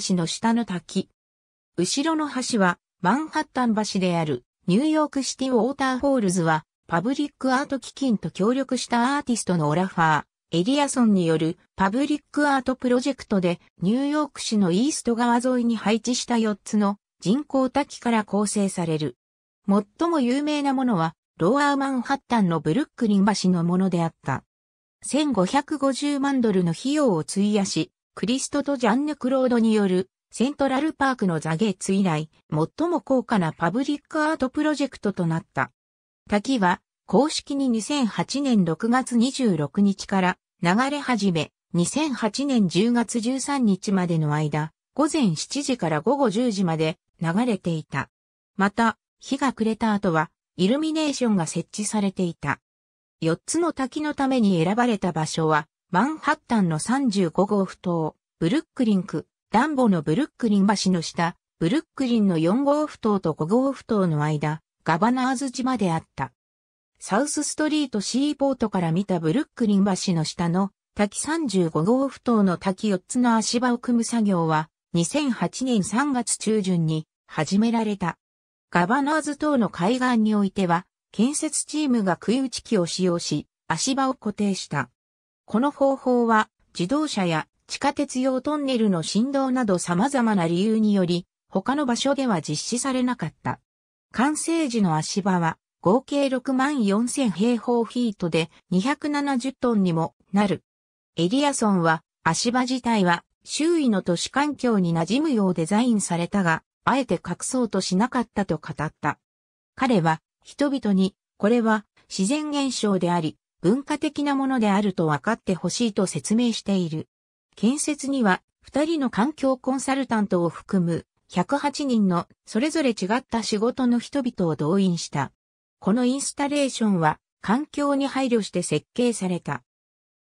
橋の下の滝。後ろの橋はマンハッタン橋であるニューヨークシティウォーターホールズはパブリックアート基金と協力したアーティストのオラファー、エリアソンによるパブリックアートプロジェクトでニューヨーク市のイースト川沿いに配置した4つの人工滝から構成される。最も有名なものはローアーマンハッタンのブルックリン橋のものであった。1550万ドルの費用を費やし、クリストとジャンヌ・クロードによるセントラルパークのザゲッツ以来、最も高価なパブリックアートプロジェクトとなった。滝は、公式に2008年6月26日から流れ始め、2008年10月13日までの間、午前7時から午後10時まで流れていた。また、日が暮れた後は、イルミネーションが設置されていた。4つの滝のために選ばれた場所は、マンハッタンの35号埠頭、ブルックリン区、ダンボのブルックリン橋の下、ブルックリンの4号埠頭と5号埠頭の間、ガバナーズ島であった。サウスストリートシーポートから見たブルックリン橋の下の滝35号埠頭の滝4つの足場を組む作業は2008年3月中旬に始められた。ガバナーズ島の海岸においては建設チームが杭打ち機を使用し足場を固定した。この方法は自動車や地下鉄用トンネルの振動など様々な理由により他の場所では実施されなかった。完成時の足場は合計6万4000平方フィートで270トンにもなる。エリアソンは足場自体は周囲の都市環境に馴染むようデザインされたが、あえて隠そうとしなかったと語った。彼は人々にこれは自然現象であり、文化的なものであると分かってほしいと説明している。建設には二人の環境コンサルタントを含む108人のそれぞれ違った仕事の人々を動員した。このインスタレーションは環境に配慮して設計された。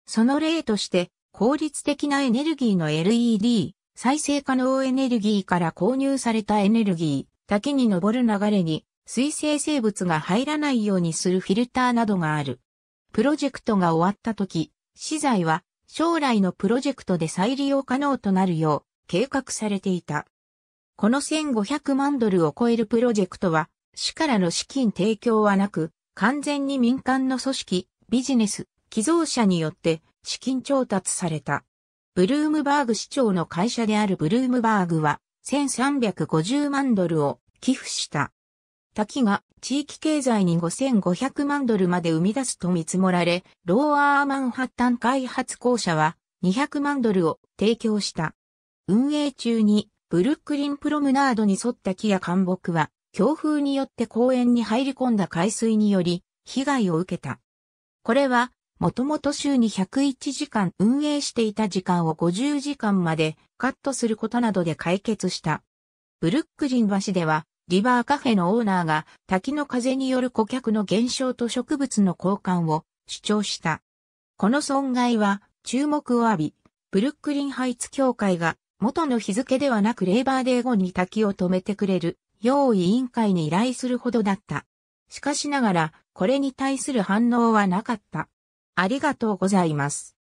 その例として効率的なエネルギーの LED、再生可能エネルギーから購入されたエネルギーだけに上る流れに水生生物が入らないようにするフィルターなどがある。プロジェクトが終わった時、資材は将来のプロジェクトで再利用可能となるよう計画されていた。この1500万ドルを超えるプロジェクトは、市からの資金提供はなく、完全に民間の組織、ビジネス、寄贈者によって資金調達された。ブルームバーグ市長の会社であるブルームバーグは、1350万ドルを寄付した。滝が地域経済に5500万ドルまで生み出すと見積もられ、ローアーマンハッタン開発公社は200万ドルを提供した。運営中にブルックリンプロムナードに沿った木や干木は強風によって公園に入り込んだ海水により被害を受けた。これはもともと週に101時間運営していた時間を50時間までカットすることなどで解決した。ブルックリン橋ではリバーカフェのオーナーが滝の風による顧客の減少と植物の交換を主張した。この損害は注目を浴び、ブルックリンハイツ協会が元の日付ではなくレーバーデー後に滝を止めてくれる用意委員会に依頼するほどだった。しかしながら、これに対する反応はなかった。ありがとうございます。